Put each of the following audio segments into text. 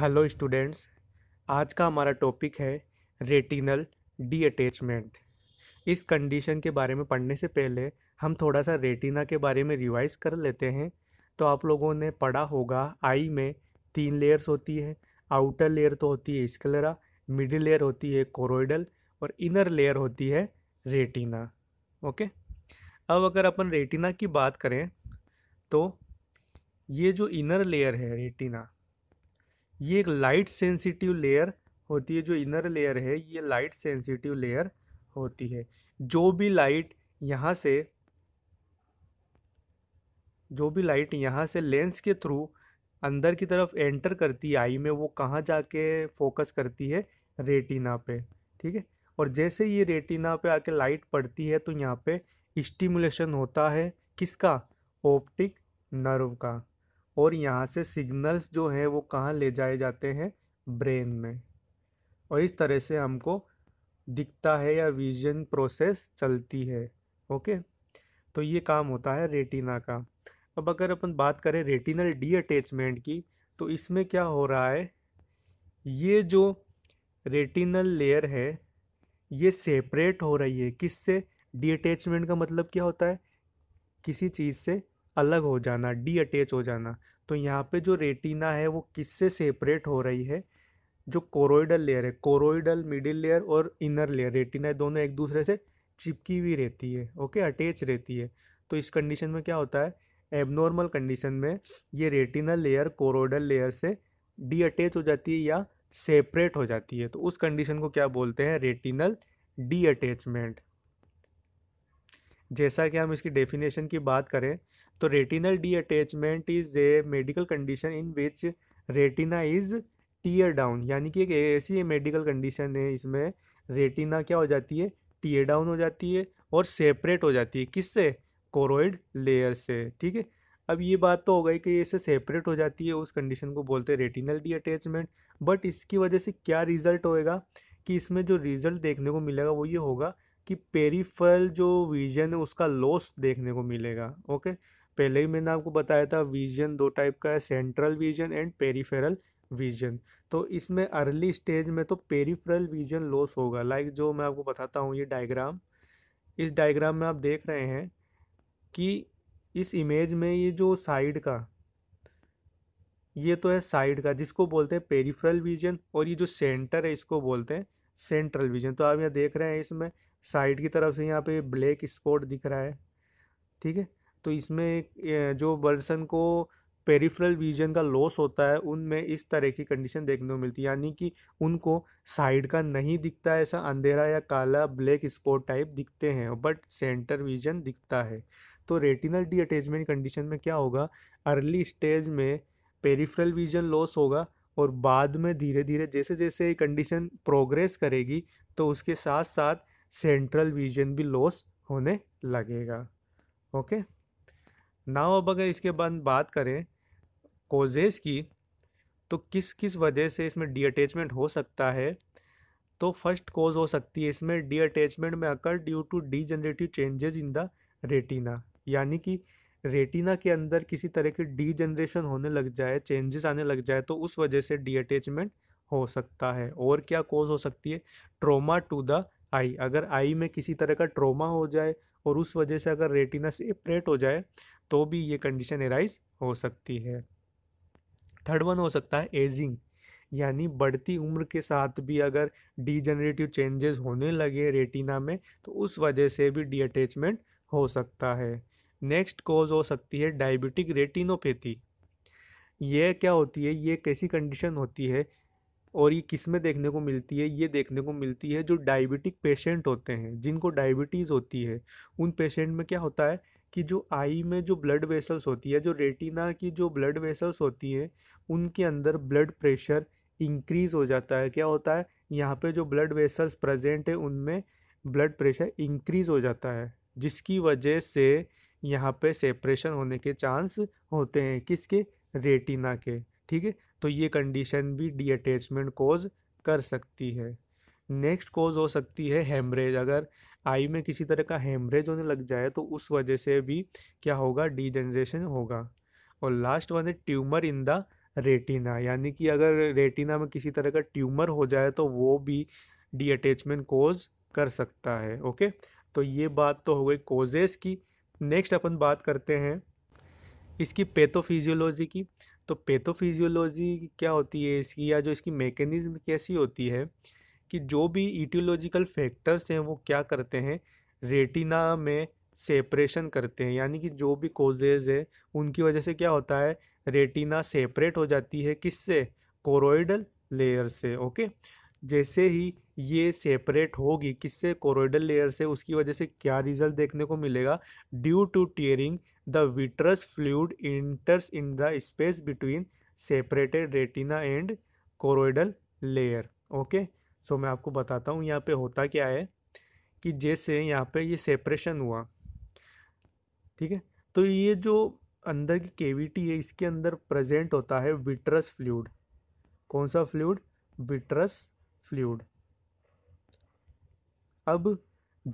hello students आज का हमारा टॉपिक है रेटिनल डी अटैचमेंट इस कंडीशन के बारे में पढ़ने से पहले हम थोड़ा सा रेटिना के बारे में रिवाइज कर लेते हैं तो आप लोगों ने पढ़ा होगा आई में तीन लेयर्स होती है आउटर लेयर तो होती है स्कलरा मिडिल लेयर होती है कोरोइडल और इनर लेयर होती है रेटिना ओके अब अगर अपन रेटिना की बात करें तो ये जो इनर लेयर है रेटिना ये एक लाइट सेंसिटिव लेयर होती है जो इनर लेयर है ये लाइट सेंसिटिव लेयर होती है जो भी लाइट यहाँ से जो भी लाइट यहाँ से लेंस के थ्रू अंदर की तरफ एंटर करती है आई में वो कहाँ जाके फोकस करती है रेटिना पे ठीक है और जैसे ये रेटिना पे आके लाइट पड़ती है तो यहाँ पे स्टिमुलेशन होता है किसका ऑप्टिक नर्व का और यहाँ से सिग्नल्स जो हैं वो कहाँ ले जाए जाते हैं ब्रेन में और इस तरह से हमको दिखता है या विजन प्रोसेस चलती है ओके तो ये काम होता है रेटिना का अब अगर अपन बात करें रेटिनल डी अटैचमेंट की तो इसमें क्या हो रहा है ये जो रेटिनल लेयर है ये सेपरेट हो रही है किससे डी अटैचमेंट का मतलब क्या होता है किसी चीज़ से अलग हो जाना डी अटैच हो जाना तो यहाँ पे जो रेटिना है वो किससे सेपरेट हो रही है जो कोरोइडल लेयर है कोरोइडल मिडिल लेयर और इनर लेयर रेटिना दोनों एक दूसरे से चिपकी हुई रहती है ओके अटैच रहती है तो इस कंडीशन में क्या होता है एबनॉर्मल कंडीशन में ये रेटिनल लेयर कोरोइडल लेयर से डी अटैच हो जाती है या सेपरेट हो जाती है तो उस कंडीशन को क्या बोलते हैं रेटिनल डी अटैचमेंट जैसा कि हम इसकी डेफिनेशन की बात करें तो retinal detachment is a medical condition in which retina is tear down यानी कि एक ऐसी मेडिकल कंडीशन है इसमें रेटिना क्या हो जाती है टीयर डाउन हो जाती है और सेपरेट हो जाती है किससे कोरोइड लेयर से ठीक है अब ये बात तो हो गई कि इसे सेपरेट हो जाती है उस कंडीशन को बोलते हैं रेटिनल डी अटैचमेंट बट इसकी वजह से क्या रिज़ल्ट होएगा कि इसमें जो रिज़ल्ट देखने को मिलेगा वो ये होगा कि पेरीफल जो विजन है उसका लॉस देखने को मिलेगा ओके पहले ही मैंने आपको बताया था विजन दो टाइप का है central vision and peripheral vision तो इसमें अर्ली स्टेज में तो पेरीफेरल विजन लॉस होगा लाइक जो मैं आपको बताता हूँ ये डायग्राम इस डायग्राम में आप देख रहे हैं कि इस इमेज में ये जो साइड का ये तो है साइड का जिसको बोलते हैं पेरीफ्रल विजन और ये जो सेंटर है इसको बोलते हैं सेंट्रल विजन तो आप यहाँ देख रहे हैं इसमें साइड की तरफ से यहाँ पे ब्लैक स्पॉट दिख रहा है ठीक है तो इसमें जो पर्सन को पेरिफ्रल विजन का लॉस होता है उनमें इस तरह की कंडीशन देखने को मिलती है यानी कि उनको साइड का नहीं दिखता ऐसा अंधेरा या काला ब्लैक स्पॉट टाइप दिखते हैं बट सेंटर विजन दिखता है तो रेटिनल डी अटैचमेंट कंडीशन में क्या होगा अर्ली स्टेज में पेरिफ्रल विजन लॉस होगा और बाद में धीरे धीरे जैसे जैसे कंडीशन प्रोग्रेस करेगी तो उसके साथ साथ सेंट्रल विजन भी लॉस होने लगेगा ओके नाव अब अगर इसके बाद बात करें कोजेस की तो किस किस वजह से इसमें डी अटैचमेंट हो सकता है तो फर्स्ट कोज हो सकती है इसमें डी अटैचमेंट में occur due to degenerative changes in the retina यानी कि रेटिना के अंदर किसी तरह की डी जनरेशन होने लग जाए चेंजेस आने लग जाए तो उस वजह से डी अटैचमेंट हो सकता है और क्या कोज हो सकती है ट्रोमा टू द आई अगर आई में किसी तरह का ट्रोमा हो जाए और उस वजह से अगर रेटिना सेपरेट हो जाए तो भी ये कंडीशन एराइज हो सकती है थर्ड वन हो सकता है एजिंग यानी बढ़ती उम्र के साथ भी अगर डीजनरेटिव चेंजेस होने लगे रेटिना में तो उस वजह से भी डी अटैचमेंट हो सकता है नेक्स्ट कॉज हो सकती है डायबिटिक रेटिनोपैथी यह क्या होती है ये कैसी कंडीशन होती है और ये किस में देखने को मिलती है ये देखने को मिलती है जो डायबिटिक पेशेंट होते हैं जिनको डायबिटीज़ होती है उन पेशेंट में क्या होता है कि जो आई में जो ब्लड वेसल्स होती है जो रेटिना की जो ब्लड वेसल्स होती हैं उनके अंदर ब्लड प्रेशर इंक्रीज़ हो जाता है क्या होता है यहाँ पे जो ब्लड वेसल्स प्रेजेंट है उनमें ब्लड प्रेशर इंक्रीज़ हो जाता है जिसकी वजह से यहाँ पे सेपरेशन होने के चांस होते हैं किसके रेटिना के ठीक है तो ये कंडीशन भी डी अटैचमेंट कोज कर सकती है नेक्स्ट कोज हो सकती है हेमरेज अगर आई में किसी तरह का हेमरेज होने लग जाए तो उस वजह से भी क्या होगा जनरेशन होगा और लास्ट वन है ट्यूमर इन द रेटिना यानी कि अगर रेटिना में किसी तरह का ट्यूमर हो जाए तो वो भी डी अटैचमेंट कोज कर सकता है ओके तो ये बात तो हो गई कोजेस की नेक्स्ट अपन बात करते हैं इसकी पैथोफिजियोलॉजी की तो पेथोफिजियोलॉजी क्या होती है इसकी या जो इसकी मेकेनिज़्म कैसी होती है कि जो भी ईटियोलॉजिकल फैक्टर्स हैं वो क्या करते हैं रेटिना में सेपरेशन करते हैं यानी कि जो भी कोजेज है उनकी वजह से क्या होता है रेटिना सेपरेट हो जाती है किससे कोरोइडल लेयर से ओके जैसे ही ये सेपरेट होगी किससे कोरोइडल लेयर से उसकी वजह से क्या रिजल्ट देखने को मिलेगा due to tearing the vitreous fluid enters in the space between separated retina and choroidal layer okay so मैं आपको बताता हूँ यहाँ पे होता क्या है कि जैसे यहाँ पे ये सेपरेशन हुआ ठीक है तो ये जो अंदर की केविटी है इसके अंदर प्रेजेंट होता है विट्रस फ्लूड कौन सा फ्लूड विट्रस फ्लूड अब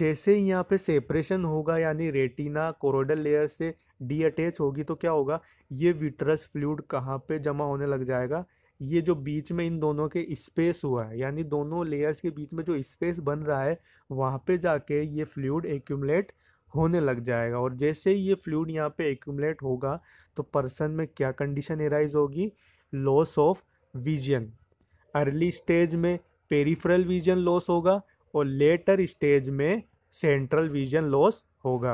जैसे ही यहाँ पे सेपरेशन होगा यानी रेटिना कोरोडल लेयर से डी अटैच होगी तो क्या होगा ये विट्रस फ्लूड कहाँ पे जमा होने लग जाएगा ये जो बीच में इन दोनों के स्पेस हुआ है यानी दोनों लेयर्स के बीच में जो स्पेस बन रहा है वहाँ पे जाके ये फ्लूड एक्यूमलेट होने लग जाएगा और जैसे ही ये फ्लूड यहाँ पे एक्यूमलेट होगा तो पर्सन में क्या कंडीशन एराइज होगी loss of vision early stage में पेरीफ्रल विजन लॉस होगा और लेटर स्टेज में सेंट्रल विजन लॉस होगा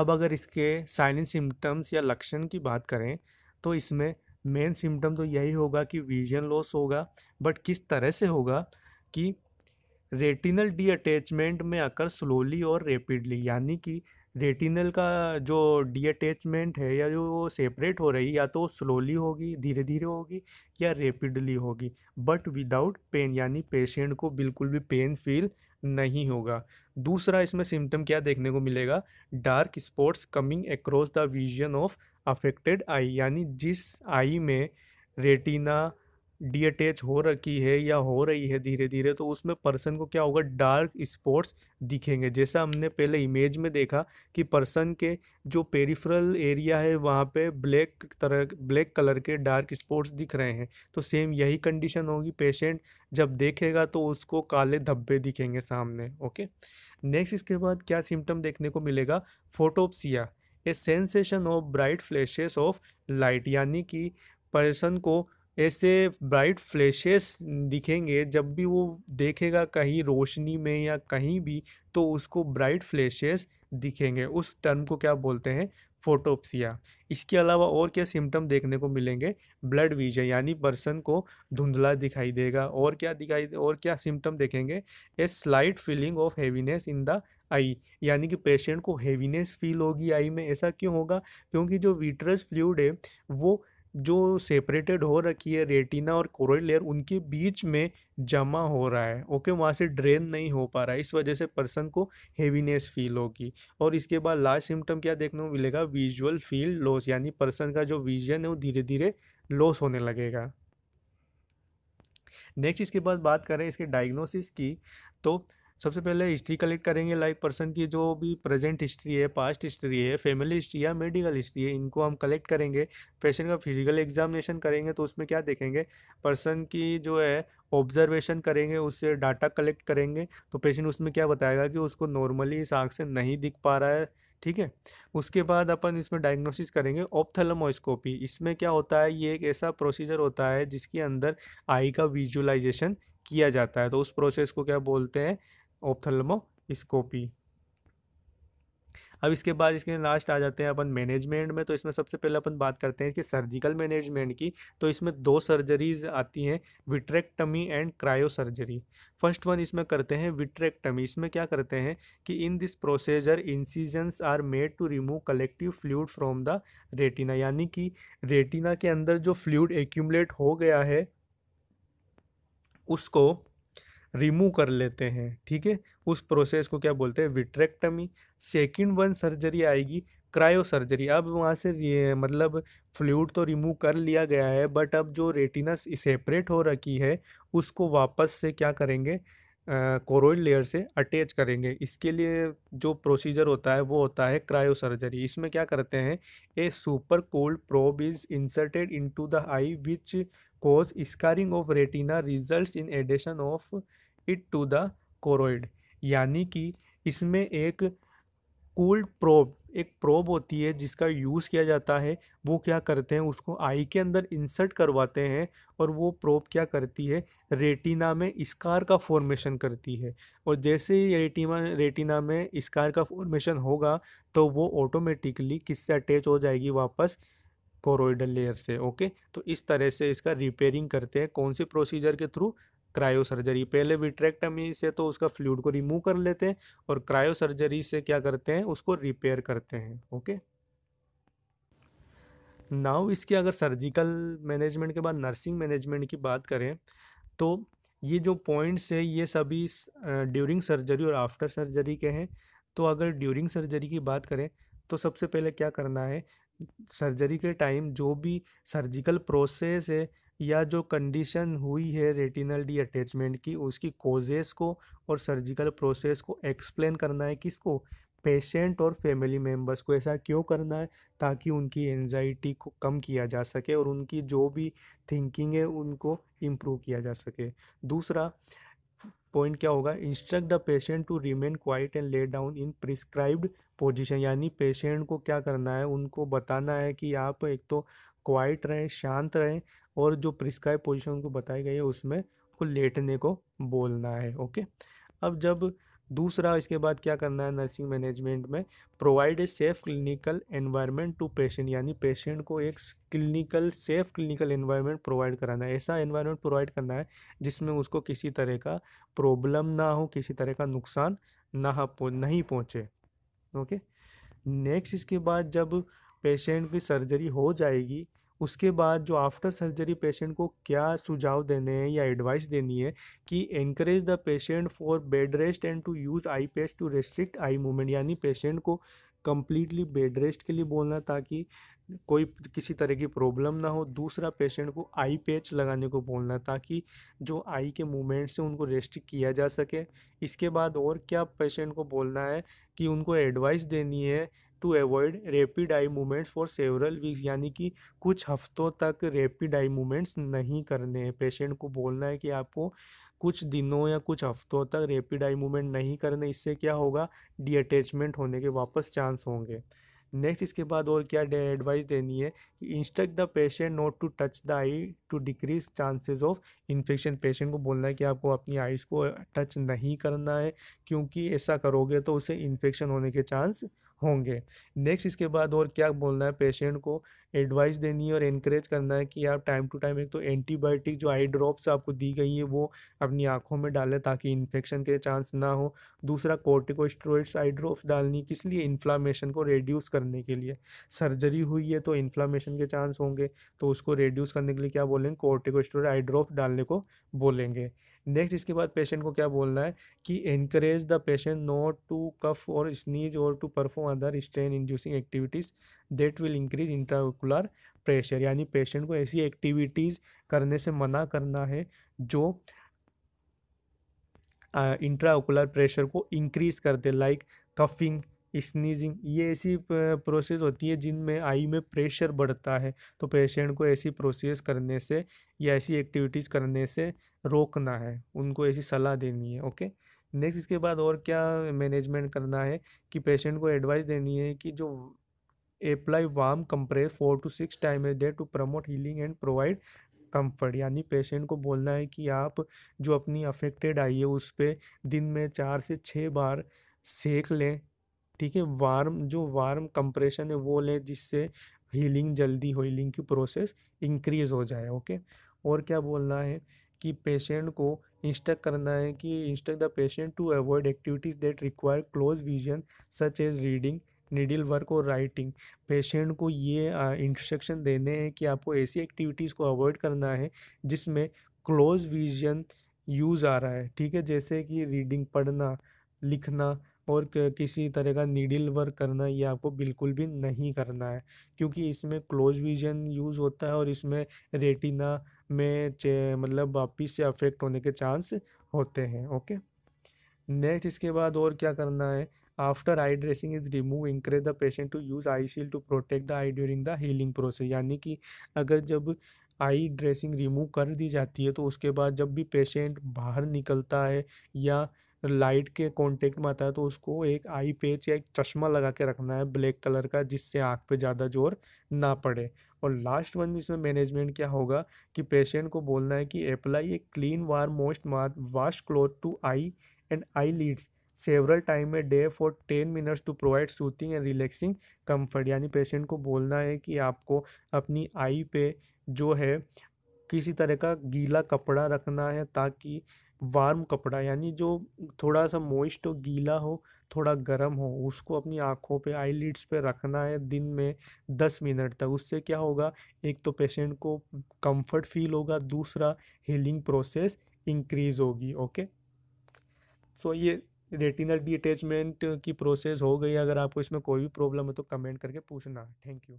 अब अगर इसके साइन सिम्टम्स या लक्षण की बात करें तो इसमें मेन सिम्टम तो यही होगा कि विजन लॉस होगा बट किस तरह से होगा कि रेटिनल डी अटैचमेंट में आकर स्लोली और रेपिडली यानी कि रेटिनल का जो डीअटैचमेंट है या जो वो सेपरेट हो रही या तो स्लोली होगी धीरे धीरे होगी या रेपिडली होगी बट विदाउट पेन यानी पेशेंट को बिल्कुल भी पेन फील नहीं होगा दूसरा इसमें सिम्टम क्या देखने को मिलेगा dark spots coming across the vision of affected eye यानी जिस आई में रेटिना डीअटैच हो रखी है या हो रही है धीरे धीरे तो उसमें पर्सन को क्या होगा डार्क स्पॉट्स दिखेंगे जैसा हमने पहले इमेज में देखा कि पर्सन के जो पेरिफ्रल एरिया है वहाँ पे ब्लैक तरह ब्लैक कलर के डार्क स्पॉट्स दिख रहे हैं तो सेम यही कंडीशन होगी पेशेंट जब देखेगा तो उसको काले धब्बे दिखेंगे सामने ओके नेक्स्ट इसके बाद क्या सिम्टम देखने को मिलेगा photopsia a sensation of bright flashes of light यानी कि पर्सन को ऐसे ब्राइट फ्लैशेस दिखेंगे जब भी वो देखेगा कहीं रोशनी में या कहीं भी तो उसको ब्राइट फ्लैशेस दिखेंगे उस टर्म को क्या बोलते हैं फोटोप्सिया इसके अलावा और क्या सिम्टम देखने को मिलेंगे ब्लड विजन यानी पर्सन को धुंधला दिखाई देगा और क्या दिखाई और क्या सिम्टम देखेंगे a slight feeling of heaviness in the eye यानी कि पेशेंट को हैवीनेस फील होगी आई में ऐसा क्यों होगा क्योंकि जो विट्रस फ्लूड है वो जो सेपरेटेड हो रखी है रेटिना और कोरोइड लेयर उनके बीच में जमा हो रहा है ओके वहाँ से ड्रेन नहीं हो पा रहा है इस वजह से पर्सन को हेवीनेस फील होगी और इसके बाद लास्ट सिम्टम क्या देखने को मिलेगा विजुअल फील लॉस यानी पर्सन का जो विजन है वो धीरे धीरे लॉस होने लगेगा नेक्स्ट इसके बाद बात करें इसके डायग्नोसिस की तो सबसे पहले हिस्ट्री कलेक्ट करेंगे लाइक पर्सन की जो भी प्रेजेंट हिस्ट्री है पास्ट हिस्ट्री है फैमिली हिस्ट्री या मेडिकल हिस्ट्री है इनको हम कलेक्ट करेंगे पेशेंट का फिजिकल एग्जामिनेशन करेंगे तो उसमें क्या देखेंगे पर्सन की जो है ऑब्जर्वेशन करेंगे उससे डाटा कलेक्ट करेंगे तो पेशेंट उसमें क्या बताएगा कि उसको नॉर्मली इस आँख से नहीं दिख पा रहा है ठीक है उसके बाद अपन इसमें डायग्नोसिस करेंगे ऑप्थलमोस्कोपी इसमें क्या होता है ये एक ऐसा प्रोसीजर होता है जिसके अंदर आई का विजुअलाइजेशन किया जाता है तो उस प्रोसेस को क्या बोलते हैं ओप्थलमोस्कोपी अब इसके बाद इसके लास्ट आ जाते हैं अपन मैनेजमेंट में तो इसमें सबसे पहले अपन बात करते हैं कि सर्जिकल मैनेजमेंट की तो इसमें दो सर्जरीज आती हैं vitrectomy and cryo surgery first one इसमें करते हैं विट्रेक्टमी इसमें क्या करते हैं कि in this procedure incisions are made to remove collective fluid from the retina यानी कि रेटिना के अंदर जो फ्लूड एक्यूमलेट हो गया है उसको रिमूव कर लेते हैं ठीक है उस प्रोसेस को क्या बोलते हैं विट्रेक्टमी सेकंड वन सर्जरी आएगी क्रायो सर्जरी अब वहाँ से मतलब फ्लूड तो रिमूव कर लिया गया है बट अब जो रेटिनस सेपरेट हो रखी है उसको वापस से क्या करेंगे कोरोइड लेयर से अटैच करेंगे इसके लिए जो प्रोसीजर होता है वो होता है क्रायो सर्जरी इसमें क्या करते हैं a super cold probe is inserted into the eye which cause scarring of retina results in adhesion of it to the choroid यानी कि इसमें एक कोल्ड प्रोब एक प्रोब होती है जिसका यूज़ किया जाता है वो क्या करते हैं उसको आई के अंदर इंसर्ट करवाते हैं और वो प्रोब क्या करती है रेटिना में स्कार का फॉर्मेशन करती है और जैसे ही रेटिना रेटिना में स्कार का फॉर्मेशन होगा तो वो ऑटोमेटिकली किससे अटैच हो जाएगी वापस कोरोइडल लेयर से ओके तो इस तरह से इसका रिपेयरिंग करते हैं कौन से प्रोसीजर के थ्रू क्रायो सर्जरी पहले विट्रेक्टमी से तो उसका फ्लूड को रिमूव कर लेते हैं और क्रायो सर्जरी से क्या करते हैं उसको रिपेयर करते हैं ओके नाउ इसके अगर सर्जिकल मैनेजमेंट के बाद नर्सिंग मैनेजमेंट की बात करें तो ये जो पॉइंट्स है ये सभी ड्यूरिंग सर्जरी और आफ्टर सर्जरी के हैं तो अगर ड्यूरिंग सर्जरी की बात करें तो सबसे पहले क्या करना है सर्जरी के टाइम जो भी सर्जिकल प्रोसेस है या जो कंडीशन हुई है रेटिनल डी अटैचमेंट की उसकी कोजेस को और सर्जिकल प्रोसेस को एक्सप्लेन करना है किसको पेशेंट और फैमिली मेम्बर्स को ऐसा क्यों करना है ताकि उनकी एनजाइटी को कम किया जा सके और उनकी जो भी थिंकिंग है उनको इम्प्रूव किया जा सके दूसरा पॉइंट क्या होगा instruct the patient to remain quiet and lay down in prescribed position यानी पेशेंट को क्या करना है उनको बताना है कि आप एक तो क्वाइट रहें शांत रहें और जो प्रिस्क्राइब पोजिशन उनको बताई गई है उसमें उनको लेटने को बोलना है ओके अब जब दूसरा इसके बाद क्या करना है नर्सिंग मैनेजमेंट में provide a safe clinical environment to patient यानी पेशेंट को एक clinical safe clinical environment provide कराना है ऐसा एनवायरनमेंट प्रोवाइड करना है जिसमें उसको किसी तरह का प्रॉब्लम ना हो किसी तरह का नुकसान ना नहीं पहुँचे ओके नेक्स्ट इसके बाद जब पेशेंट की सर्जरी हो जाएगी उसके बाद जो आफ्टर सर्जरी पेशेंट को क्या सुझाव देने हैं या एडवाइस देनी है कि encourage the patient for bed rest and to use eye patch to restrict eye movement यानी पेशेंट को कम्प्लीटली बेड रेस्ट के लिए बोलना ताकि कोई किसी तरह की प्रॉब्लम ना हो दूसरा पेशेंट को आई पैच लगाने को बोलना ताकि जो आई के मूवमेंट से उनको रेस्ट्रिक्ट किया जा सके इसके बाद और क्या पेशेंट को बोलना है कि उनको एडवाइस देनी है to avoid rapid eye movements for several weeks यानी कि कुछ हफ्तों तक रेपिड आई मूवमेंट्स नहीं करने हैं पेशेंट को बोलना है कि आपको कुछ दिनों या कुछ हफ्तों तक रेपिड आई मूवमेंट नहीं करने इससे क्या होगा डीअटैचमेंट होने के वापस चांस होंगे नेक्स्ट इसके बाद और क्या एडवाइस देनी है कि instruct the patient not to touch the eye to decrease chances of infection patient को बोलना है कि आपको अपनी आईज को टच नहीं करना है क्योंकि ऐसा करोगे तो उसे इन्फेक्शन होने के चांस होंगे नेक्स्ट इसके बाद और क्या बोलना है पेशेंट को एडवाइस देनी है और इनक्रेज करना है कि आप टाइम टू टाइम एक तो एंटीबायोटिक जो आई ड्रॉप्स आपको दी गई है वो अपनी आंखों में डालें ताकि इन्फेक्शन के चांस ना हो दूसरा कोर्टिकोस्ट्रोइड्स आई ड्रॉप्स डालनी किस लिए इन्फ्लामेशन को रेड्यूस करने के लिए सर्जरी हुई है तो इन्फ्लामेशन के चांस होंगे तो उसको रेड्यूस करने के लिए क्या बोलेंगे कोर्टिकोस्ट्रोइड आई ड्रॉप डालने को बोलेंगे नेक्स्ट इसके बाद पेशेंट को क्या बोलना है कि encourage the patient not to cough और स्नीज और to perform other strain inducing activities that will increase intraocular pressure यानी पेशेंट को ऐसी एक्टिविटीज़ करने से मना करना है जो इंट्राकुलर प्रेशर को इंक्रीज़ करते लाइक कफिंग स्नीजिंग ये ऐसी प्रोसेस होती है जिनमें आई में प्रेशर बढ़ता है तो पेशेंट को ऐसी प्रोसेस करने से या ऐसी एक्टिविटीज़ करने से रोकना है उनको ऐसी सलाह देनी है ओके नेक्स्ट इसके बाद और क्या मैनेजमेंट करना है कि पेशेंट को एडवाइस देनी है कि जो apply warm compress four to six time a day to promote healing and provide comfort यानी पेशेंट को बोलना है कि आप जो अपनी अफेक्टेड आई है उस पर दिन में चार से छः बार सेक लें ठीक है वार्म जो वार्म कंप्रेशन है वो लें जिससे हीलिंग जल्दी हो हीलिंग की प्रोसेस इंक्रीज़ हो जाए ओके और क्या बोलना है कि पेशेंट को इंस्ट्रक्ट करना है कि instruct the patient to avoid activities that require close vision such as reading needle work और राइटिंग पेशेंट को ये इंस्ट्रक्शन देने हैं कि आपको ऐसी एक्टिविटीज़ को अवॉइड करना है जिसमें क्लोज विजन यूज़ आ रहा है ठीक है जैसे कि रीडिंग पढ़ना लिखना और किसी तरह का नीडल वर्क करना ये आपको बिल्कुल भी नहीं करना है क्योंकि इसमें क्लोज विजन यूज़ होता है और इसमें रेटिना में मतलब वापिस से अफेक्ट होने के चांस होते हैं ओके नेक्स्ट इसके बाद और क्या करना है after eye dressing is remove encourage the patient to use eye shield to protect the eye during the healing process यानी कि अगर जब आई ड्रेसिंग रिमूव कर दी जाती है तो उसके बाद जब भी पेशेंट बाहर निकलता है या लाइट के कांटेक्ट में आता है तो उसको एक आई पेच या एक चश्मा लगा के रखना है ब्लैक कलर का जिससे आँख पे ज़्यादा जोर ना पड़े और लास्ट वन इसमें मैनेजमेंट क्या होगा कि पेशेंट को बोलना है कि apply a clean warm moist मार wash cloth to eye and eyelids several time a day for ten minutes to provide soothing and relaxing comfort यानी पेशेंट को बोलना है कि आपको अपनी आई पे जो है किसी तरह का गीला कपड़ा रखना है ताकि वार्म कपड़ा यानी जो थोड़ा सा मोइस्ट हो गीला हो थोड़ा गर्म हो उसको अपनी आँखों पे आई पे रखना है दिन में दस मिनट तक उससे क्या होगा एक तो पेशेंट को कंफर्ट फील होगा दूसरा हीलिंग प्रोसेस इंक्रीज होगी ओके सो ये रेटिनल डिटेचमेंट की प्रोसेस हो गई अगर आपको इसमें कोई भी प्रॉब्लम है तो कमेंट करके पूछना थैंक यू